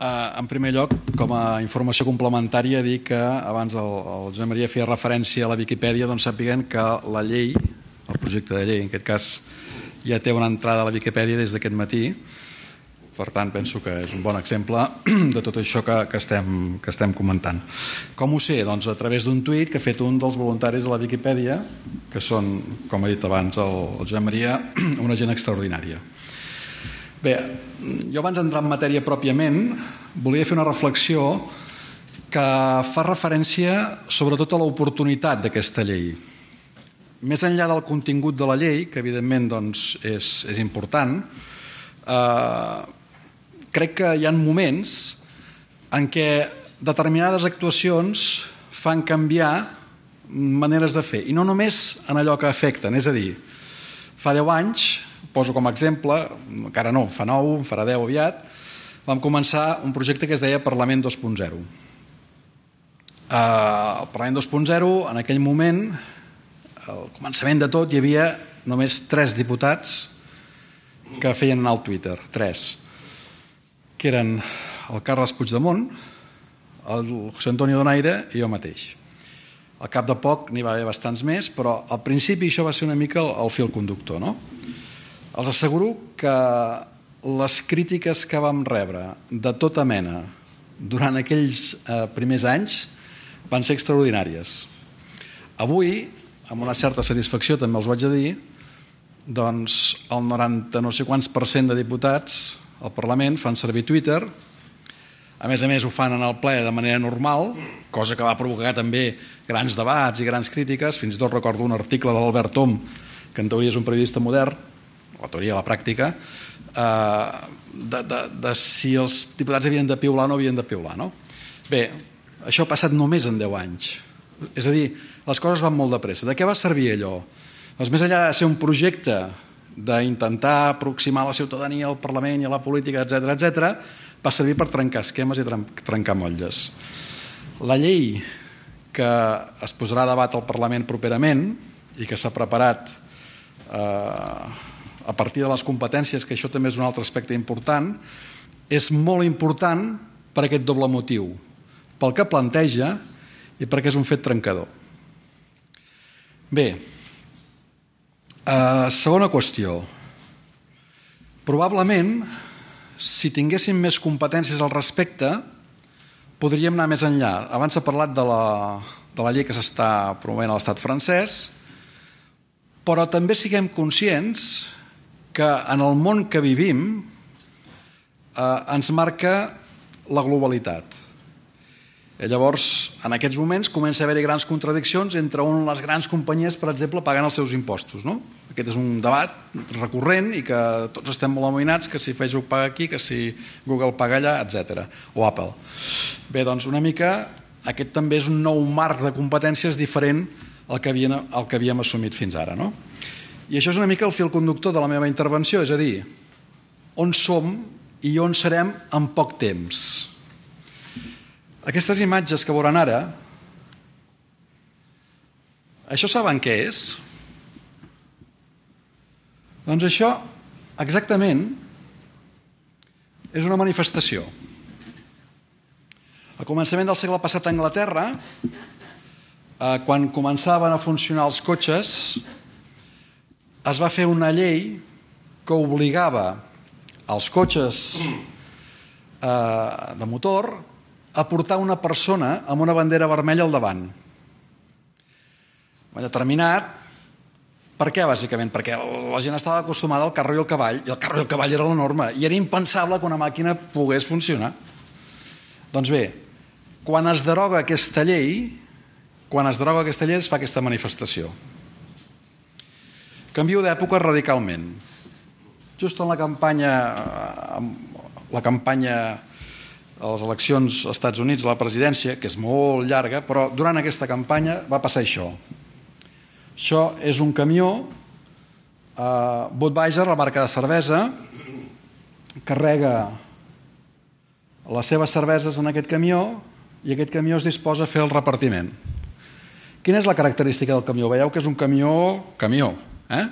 Eh, en primer lloc, com a informació complementària, dir que abans el, el Josep Maria feia referència a la Viquipèdia, doncs sàpiguen que la llei, el projecte de llei, en aquest cas, ja té una entrada a la Viquipèdia des d'aquest matí, per tant, penso que és un bon exemple de tot això que, que, estem, que estem comentant. Com ho sé? Doncs a través d'un tuit que ha fet un dels voluntaris de la Viquipèdia, que són, com ha dit abans el, el Josep Maria, una gent extraordinària. Bé, jo abans d'entrar en matèria pròpiament volia fer una reflexió que fa referència sobretot a l'oportunitat d'aquesta llei. Més enllà del contingut de la llei, que evidentment doncs, és, és important, eh, crec que hi ha moments en què determinades actuacions fan canviar maneres de fer, i no només en allò que afecten. És a dir, fa 10 anys poso com a exemple, encara no, fa 9, farà 10 aviat, vam començar un projecte que es deia Parlament 2.0. Eh, el Parlament 2.0, en aquell moment, al començament de tot, hi havia només 3 diputats que feien anar al Twitter, 3, que eren el Carles Puigdemont, el José Antonio Donaire i jo mateix. Al cap de poc n'hi va haver bastants més, però al principi això va ser una mica el fil conductor, no? Els asseguro que les crítiques que vam rebre de tota mena durant aquells eh, primers anys van ser extraordinàries. Avui, amb una certa satisfacció també els vaig a dir, doncs el 90 no sé quants per cent de diputats al Parlament fan servir Twitter, a més a més ho fan en el ple de manera normal, cosa que va provocar també grans debats i grans crítiques, fins i tot recordo un article de l'Albert Tom, que en teoria és un periodista modern, la teoria, la pràctica, eh, de, de, de si els diputats havien de piular o no havien de piular. No? Bé, això ha passat només en 10 anys. És a dir, les coses van molt de pressa. De què va servir allò? Doncs més enllà de ser un projecte d'intentar aproximar la ciutadania al Parlament i a la política, etc etc, va servir per trencar esquemes i trencar motlles. La llei que es posarà a debat al Parlament properament i que s'ha preparat eh, a partir de les competències, que això també és un altre aspecte important, és molt important per aquest doble motiu, pel que planteja i perquè és un fet trencador. Bé, eh, segona qüestió. Probablement, si tinguéssim més competències al respecte, podríem anar més enllà. Abans s'ha parlat de la, de la llei que s'està promovent a l'estat francès, però també siguem conscients que en el món que vivim eh, ens marca la globalitat. I eh, llavors, en aquests moments, comença a haver-hi grans contradiccions entre on les grans companyies, per exemple, paguen els seus impostos. No? Aquest és un debat recurrent i que tots estem molt amoïnats, que si Facebook paga aquí, que si Google paga allà, etc. o Apple. Bé, doncs una mica aquest també és un nou marc de competències diferent al que havíem, al que havíem assumit fins ara. No? I això és una mica el fil conductor de la meva intervenció, és a dir, on som i on serem en poc temps. Aquestes imatges que veuran ara, això saben què és? Doncs això, exactament, és una manifestació. A començament del segle passat a Anglaterra, eh, quan començaven a funcionar els cotxes, es va fer una llei que obligava als cotxes eh, de motor a portar una persona amb una bandera vermella al davant. Determinat, per què, bàsicament? Perquè la gent estava acostumada al carro i al cavall, i el carro i el cavall era la norma, i era impensable que una màquina pogués funcionar. Doncs bé, quan es deroga aquesta llei, quan es deroga aquesta llei es fa aquesta manifestació. Canvio d'època radicalment. Just en la campanya, eh, la campanya a les eleccions als Estats Units, la presidència, que és molt llarga, però durant aquesta campanya va passar això. Això és un camió, eh, Budweiser, la marca de cervesa, carrega les seves cerveses en aquest camió i aquest camió es disposa a fer el repartiment. Quina és la característica del camió? Veieu que és un camió, camió, Eh?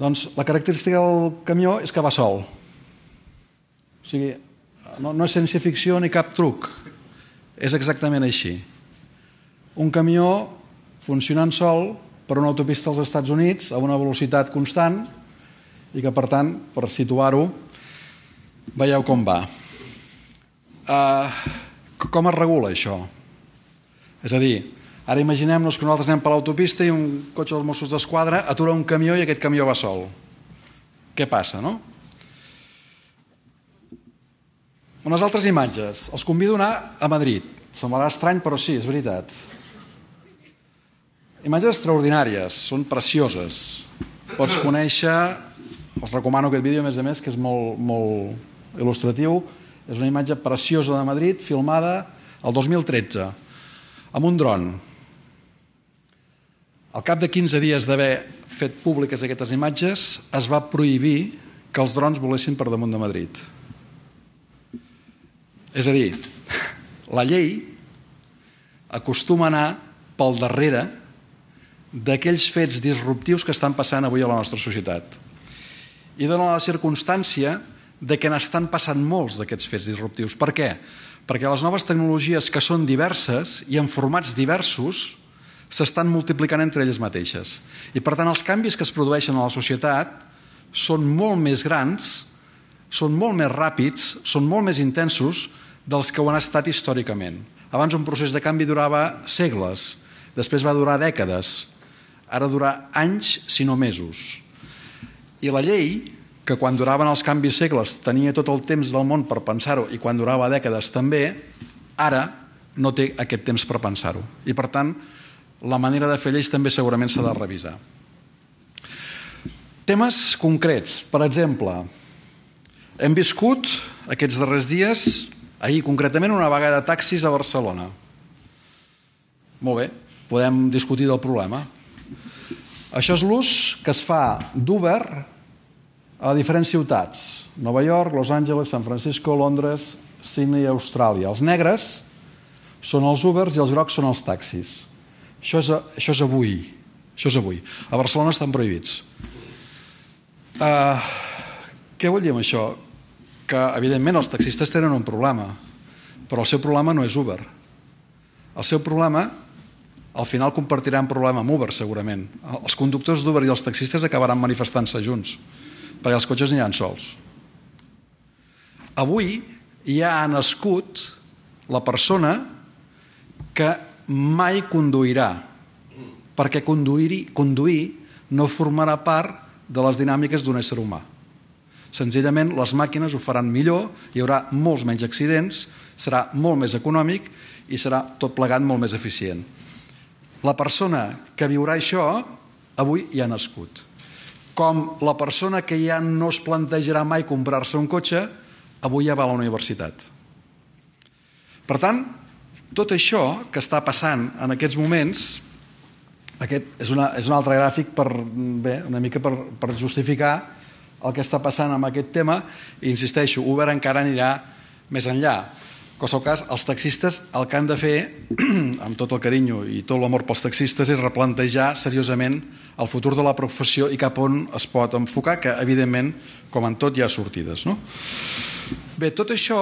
Doncs la característica del camió és que va sol. O sigui, no, no és ciència ficció ni cap truc. És exactament així. Un camió funcionant sol per una autopista als Estats Units a una velocitat constant i que, per tant, per situar-ho, veieu com va. Uh, com es regula això? És a dir, Ara imaginem-nos que nosaltres anem per l'autopista i un cotxe dels Mossos d'Esquadra atura un camió i aquest camió va sol. Què passa, no? Unes altres imatges. Els convido a anar a Madrid. Semblarà estrany, però sí, és veritat. Imatges extraordinàries, són precioses. Pots conèixer, els recomano aquest vídeo, a més a més, que és molt, molt il·lustratiu. És una imatge preciosa de Madrid, filmada el 2013, amb un dron. Al cap de 15 dies d'haver fet públiques aquestes imatges, es va prohibir que els drons volessin per damunt de Madrid. És a dir, la llei acostuma a anar pel darrere d'aquells fets disruptius que estan passant avui a la nostra societat. I dona la circumstància de que n'estan passant molts d'aquests fets disruptius. Per què? Perquè les noves tecnologies que són diverses i en formats diversos s'estan multiplicant entre elles mateixes. I, per tant, els canvis que es produeixen a la societat són molt més grans, són molt més ràpids, són molt més intensos dels que ho han estat històricament. Abans un procés de canvi durava segles, després va durar dècades, ara durarà anys, si no mesos. I la llei, que quan duraven els canvis segles tenia tot el temps del món per pensar-ho i quan durava dècades també, ara no té aquest temps per pensar-ho. I per tant, la manera de fer lleis també segurament s'ha de revisar. Temes concrets. Per exemple, hem viscut aquests darrers dies, ahir concretament, una vaga de taxis a Barcelona. Molt bé, podem discutir del problema. Això és l'ús que es fa d'Uber a diferents ciutats. Nova York, Los Angeles, San Francisco, Londres, Sydney i Austràlia. Els negres són els Ubers i els grocs són els taxis. Això és, això és avui. Això és avui. A Barcelona estan prohibits. Uh, què vol dir amb això? Que, evidentment, els taxistes tenen un problema, però el seu problema no és Uber. El seu problema, al final, compartirà un problema amb Uber, segurament. Els conductors d'Uber i els taxistes acabaran manifestant-se junts, perquè els cotxes aniran sols. Avui ja ha nascut la persona que mai conduirà, perquè conduir, conduir no formarà part de les dinàmiques d'un ésser humà. Senzillament, les màquines ho faran millor, hi haurà molts menys accidents, serà molt més econòmic i serà tot plegat molt més eficient. La persona que viurà això, avui ja ha nascut. Com la persona que ja no es plantejarà mai comprar-se un cotxe, avui ja va a la universitat. Per tant, tot això que està passant en aquests moments, aquest és, una, és un altre gràfic per, bé, una mica per, per justificar el que està passant amb aquest tema i insisteixo, Uber encara anirà més enllà. En qualsevol cas, els taxistes el que han de fer, amb tot el carinyo i tot l'amor pels taxistes, és replantejar seriosament el futur de la professió i cap on es pot enfocar, que evidentment, com en tot, hi ha sortides. No? Bé, tot això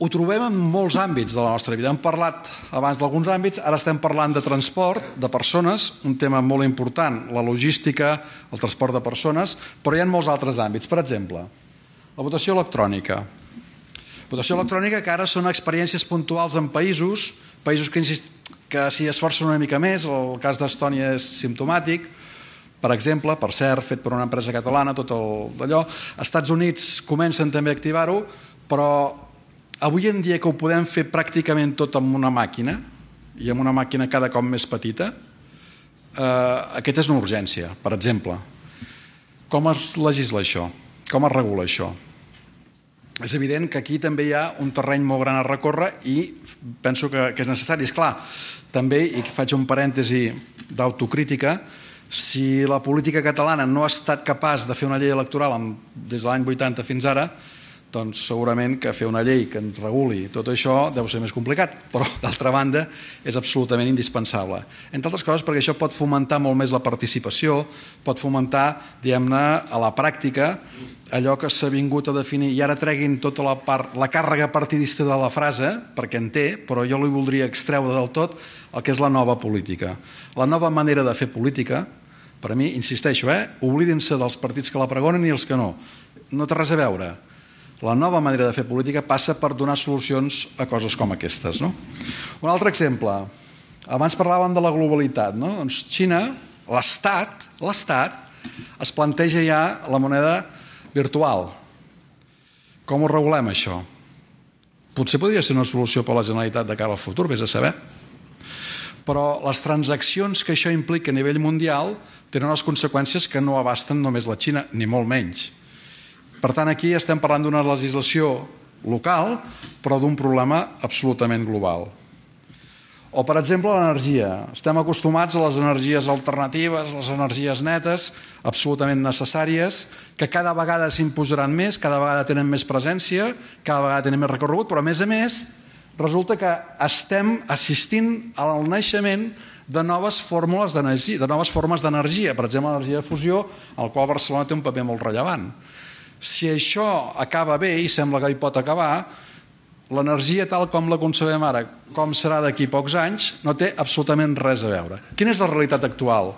ho trobem en molts àmbits de la nostra vida. Hem parlat abans d'alguns àmbits, ara estem parlant de transport, de persones, un tema molt important, la logística, el transport de persones, però hi ha molts altres àmbits. Per exemple, la votació electrònica. Votació electrònica que ara són experiències puntuals en països, països que, que s'hi esforcen una mica més, el cas d'Estònia és simptomàtic, per exemple, per cert, fet per una empresa catalana, tot el d'allò. Estats Units comencen també a activar-ho, però Avui en dia que ho podem fer pràcticament tot amb una màquina i amb una màquina cada cop més petita, eh, aquesta és una urgència, per exemple. Com es legisla això? Com es regula això? És evident que aquí també hi ha un terreny molt gran a recórrer i penso que, que és necessari. És clar, també, i faig un parèntesi d'autocrítica, si la política catalana no ha estat capaç de fer una llei electoral amb, des de l'any 80 fins ara, doncs segurament que fer una llei que ens reguli tot això deu ser més complicat, però d'altra banda és absolutament indispensable. Entre altres coses perquè això pot fomentar molt més la participació, pot fomentar, diguem-ne, a la pràctica allò que s'ha vingut a definir i ara treguin tota la, part, la càrrega partidista de la frase, perquè en té, però jo li voldria extreure del tot el que és la nova política. La nova manera de fer política, per a mi, insisteixo, eh? oblidin-se dels partits que la pregonen i els que no. No té res a veure la nova manera de fer política passa per donar solucions a coses com aquestes. No? Un altre exemple. Abans parlàvem de la globalitat. No? Doncs Xina, l'Estat, l'Estat es planteja ja la moneda virtual. Com ho regulem, això? Potser podria ser una solució per a la Generalitat de cara al futur, vés a saber. Però les transaccions que això implica a nivell mundial tenen unes conseqüències que no abasten només la Xina, ni molt menys. Per tant, aquí estem parlant d'una legislació local, però d'un problema absolutament global. O, per exemple, l'energia. Estem acostumats a les energies alternatives, les energies netes, absolutament necessàries, que cada vegada s'imposaran més, cada vegada tenen més presència, cada vegada tenen més recorregut, però, a més a més, resulta que estem assistint al naixement de noves fórmules d'energia, de noves formes d'energia, per exemple, l'energia de fusió, al qual Barcelona té un paper molt rellevant. Si això acaba bé, i sembla que hi pot acabar, l'energia tal com la concebem ara, com serà d'aquí pocs anys, no té absolutament res a veure. Quina és la realitat actual?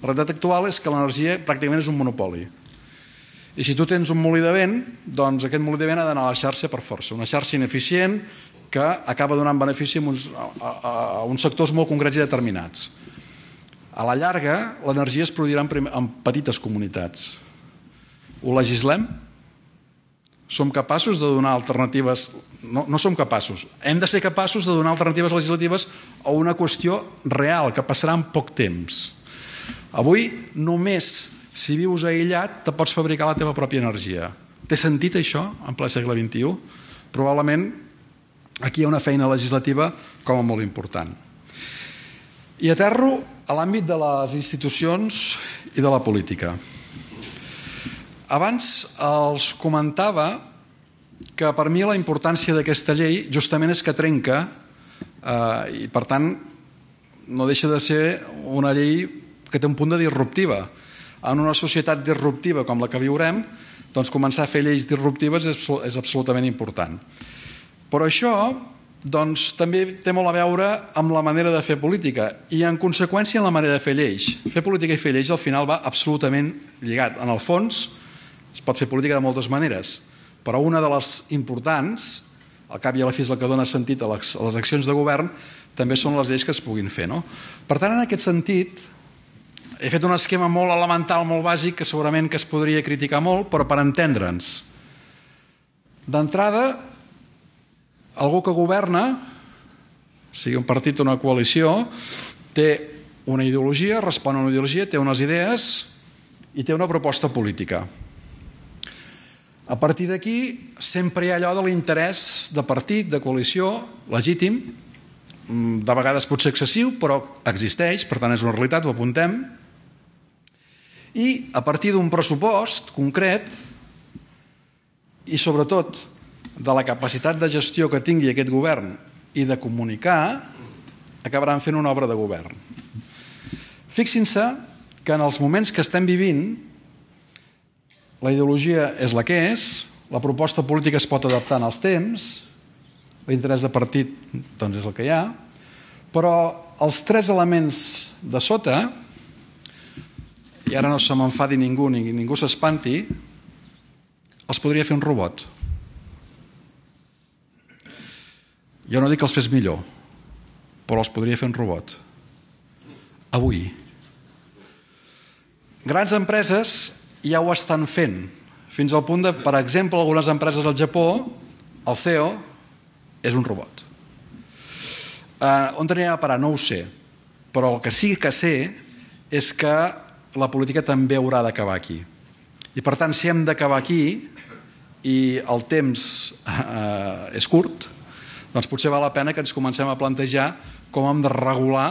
La realitat actual és que l'energia pràcticament és un monopoli. I si tu tens un molí de vent, doncs aquest molí de vent ha d'anar a la xarxa per força. Una xarxa ineficient que acaba donant benefici a uns, a, a, a uns sectors molt concrets i determinats. A la llarga, l'energia es produirà en, en petites comunitats. Ho legislem? som capaços de donar alternatives... No, no som capaços. Hem de ser capaços de donar alternatives legislatives a una qüestió real, que passarà en poc temps. Avui, només si vius aïllat, te pots fabricar la teva pròpia energia. Té sentit això en ple segle XXI? Probablement aquí hi ha una feina legislativa com a molt important. I aterro a l'àmbit de les institucions i de la política. Abans els comentava que per mi la importància d'aquesta llei justament és que trenca eh, i per tant no deixa de ser una llei que té un punt de disruptiva. En una societat disruptiva com la que viurem, doncs començar a fer lleis disruptives és, és absolutament important. Però això doncs, també té molt a veure amb la manera de fer política i, en conseqüència, amb la manera de fer lleis. Fer política i fer lleis al final va absolutament lligat. En el fons, es pot fer política de moltes maneres, però una de les importants, al cap i a la fi és el que dona sentit a les, a les accions de govern, també són les lleis que es puguin fer. No? Per tant, en aquest sentit, he fet un esquema molt elemental, molt bàsic, que segurament que es podria criticar molt, però per entendre'ns. D'entrada, algú que governa, sigui un partit o una coalició, té una ideologia, respon a una ideologia, té unes idees i té una proposta política. A partir d'aquí, sempre hi ha allò de l'interès de partit, de coalició, legítim, mm, de vegades pot ser excessiu, però existeix, per tant és una realitat, ho apuntem, i a partir d'un pressupost concret i sobretot de la capacitat de gestió que tingui aquest govern i de comunicar, acabaran fent una obra de govern. Fixin-se que en els moments que estem vivint, la ideologia és la que és, la proposta política es pot adaptar en els temps, l'interès de partit doncs és el que hi ha, però els tres elements de sota, i ara no se m'enfadi ningú ni ningú s'espanti, els podria fer un robot. Jo no dic que els fes millor, però els podria fer un robot. Avui. Grans empreses ja ho estan fent, fins al punt de, per exemple, algunes empreses al Japó, el CEO és un robot. Eh, on anirem a parar? No ho sé. Però el que sí que sé és que la política també haurà d'acabar aquí. I per tant, si hem d'acabar aquí i el temps eh, és curt, doncs potser val la pena que ens comencem a plantejar com hem de regular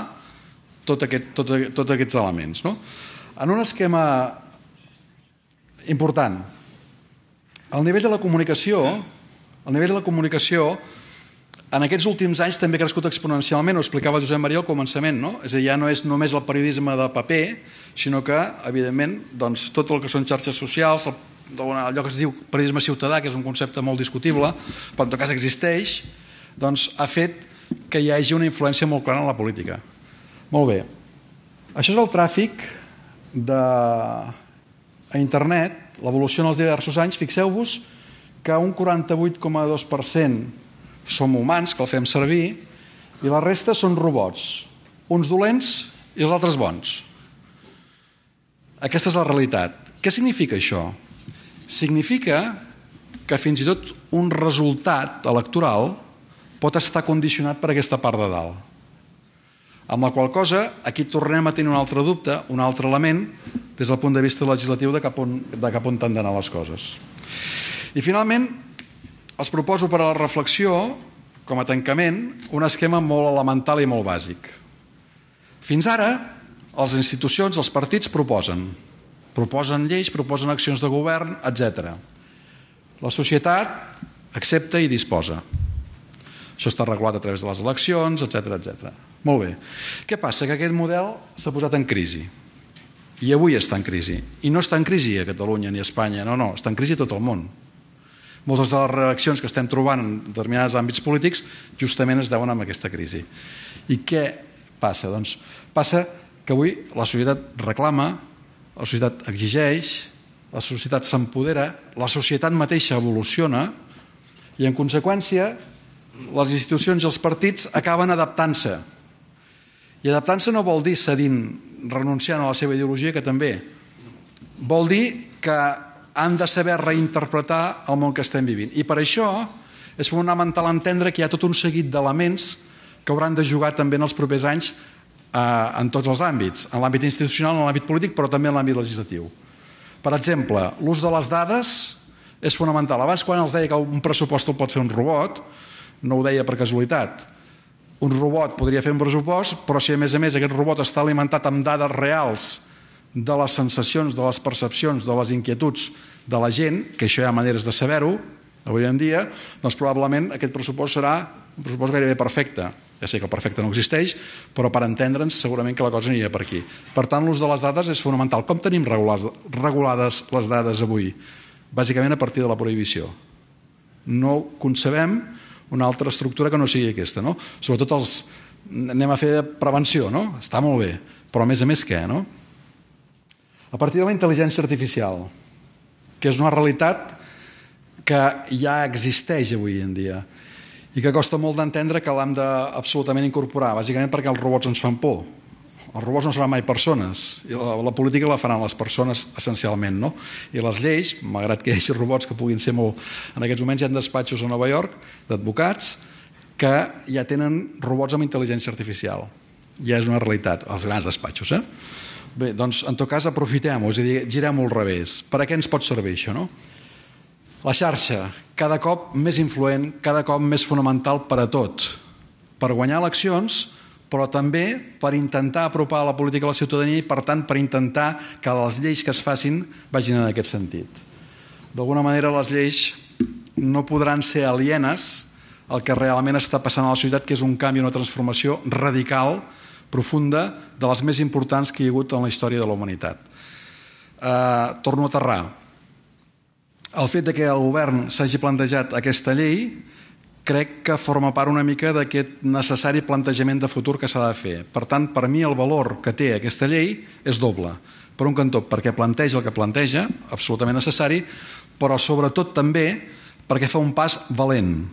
tot aquest, tot, tots aquests elements. No? En un esquema important. El nivell de la comunicació, el nivell de la comunicació en aquests últims anys també ha crescut exponencialment, ho explicava Josep Maria al començament, no? És a dir, ja no és només el periodisme de paper, sinó que, evidentment, doncs, tot el que són xarxes socials, allò que es diu periodisme ciutadà, que és un concepte molt discutible, però en tot cas existeix, doncs ha fet que hi hagi una influència molt clara en la política. Molt bé. Això és el tràfic de, a internet, l'evolució en els diversos anys, fixeu-vos que un 48,2% som humans, que el fem servir, i la resta són robots. Uns dolents i els altres bons. Aquesta és la realitat. Què significa això? Significa que fins i tot un resultat electoral pot estar condicionat per aquesta part de dalt. Amb la qual cosa, aquí tornem a tenir un altre dubte, un altre element, des del punt de vista legislatiu de cap on, de cap on han d'anar les coses. I finalment, els proposo per a la reflexió, com a tancament, un esquema molt elemental i molt bàsic. Fins ara, les institucions, els partits proposen. Proposen lleis, proposen accions de govern, etc. La societat accepta i disposa. Això està regulat a través de les eleccions, etc etc. Molt bé. Què passa? Que aquest model s'ha posat en crisi. I avui està en crisi. I no està en crisi a Catalunya ni a Espanya, no, no, està en crisi a tot el món. Moltes de les reaccions que estem trobant en determinats àmbits polítics justament es deuen a aquesta crisi. I què passa? Doncs passa que avui la societat reclama, la societat exigeix, la societat s'empodera, la societat mateixa evoluciona i, en conseqüència, les institucions i els partits acaben adaptant-se i adaptant-se no vol dir cedint, renunciant a la seva ideologia, que també. Vol dir que han de saber reinterpretar el món que estem vivint. I per això és fonamental entendre que hi ha tot un seguit d'elements que hauran de jugar també en els propers anys eh, en tots els àmbits, en l'àmbit institucional, en l'àmbit polític, però també en l'àmbit legislatiu. Per exemple, l'ús de les dades és fonamental. Abans, quan els deia que un pressupost el pot fer un robot, no ho deia per casualitat un robot podria fer un pressupost, però si a més a més aquest robot està alimentat amb dades reals de les sensacions, de les percepcions, de les inquietuds de la gent, que això hi ha maneres de saber-ho, avui en dia, doncs probablement aquest pressupost serà un pressupost gairebé perfecte. Ja sé que el perfecte no existeix, però per entendre'ns segurament que la cosa aniria per aquí. Per tant, l'ús de les dades és fonamental. Com tenim regulades les dades avui? Bàsicament a partir de la prohibició. No concebem una altra estructura que no sigui aquesta. No? Sobretot els, anem a fer prevenció, no? Està molt bé, però a més a més què, no? A partir de la intel·ligència artificial, que és una realitat que ja existeix avui en dia i que costa molt d'entendre que l'hem d'absolutament incorporar, bàsicament perquè els robots ens fan por, els robots no seran mai persones, i la, la política la faran les persones essencialment, no? I les lleis, malgrat que hi hagi robots que puguin ser molt... En aquests moments hi ha despatxos a Nova York d'advocats que ja tenen robots amb intel·ligència artificial. Ja és una realitat, els grans despatxos, eh? Bé, doncs, en tot cas, aprofitem-ho, és a dir, girem-ho al revés. Per a què ens pot servir això, no? La xarxa, cada cop més influent, cada cop més fonamental per a tot. Per guanyar eleccions, però també per intentar apropar la política a la ciutadania i, per tant, per intentar que les lleis que es facin vagin en aquest sentit. D'alguna manera, les lleis no podran ser alienes al que realment està passant a la ciutat, que és un canvi, una transformació radical, profunda, de les més importants que hi ha hagut en la història de la humanitat. Eh, torno a aterrar. El fet de que el govern s'hagi plantejat aquesta llei crec que forma part una mica d'aquest necessari plantejament de futur que s'ha de fer. Per tant, per mi el valor que té aquesta llei és doble. Per un cantó, perquè planteja el que planteja, absolutament necessari, però sobretot també perquè fa un pas valent.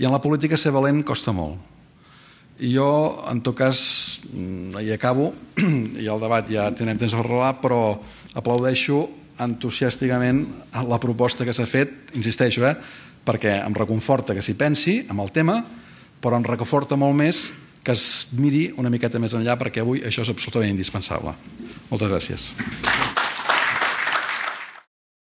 I en la política ser valent costa molt. I jo, en tot cas, i mm, acabo, i el debat ja tenem temps de parlar, però aplaudeixo entusiàsticament la proposta que s'ha fet, insisteixo, eh? perquè em reconforta que s'hi pensi amb el tema, però em reconforta molt més que es miri una miqueta més enllà perquè avui això és absolutament indispensable. Moltes gràcies.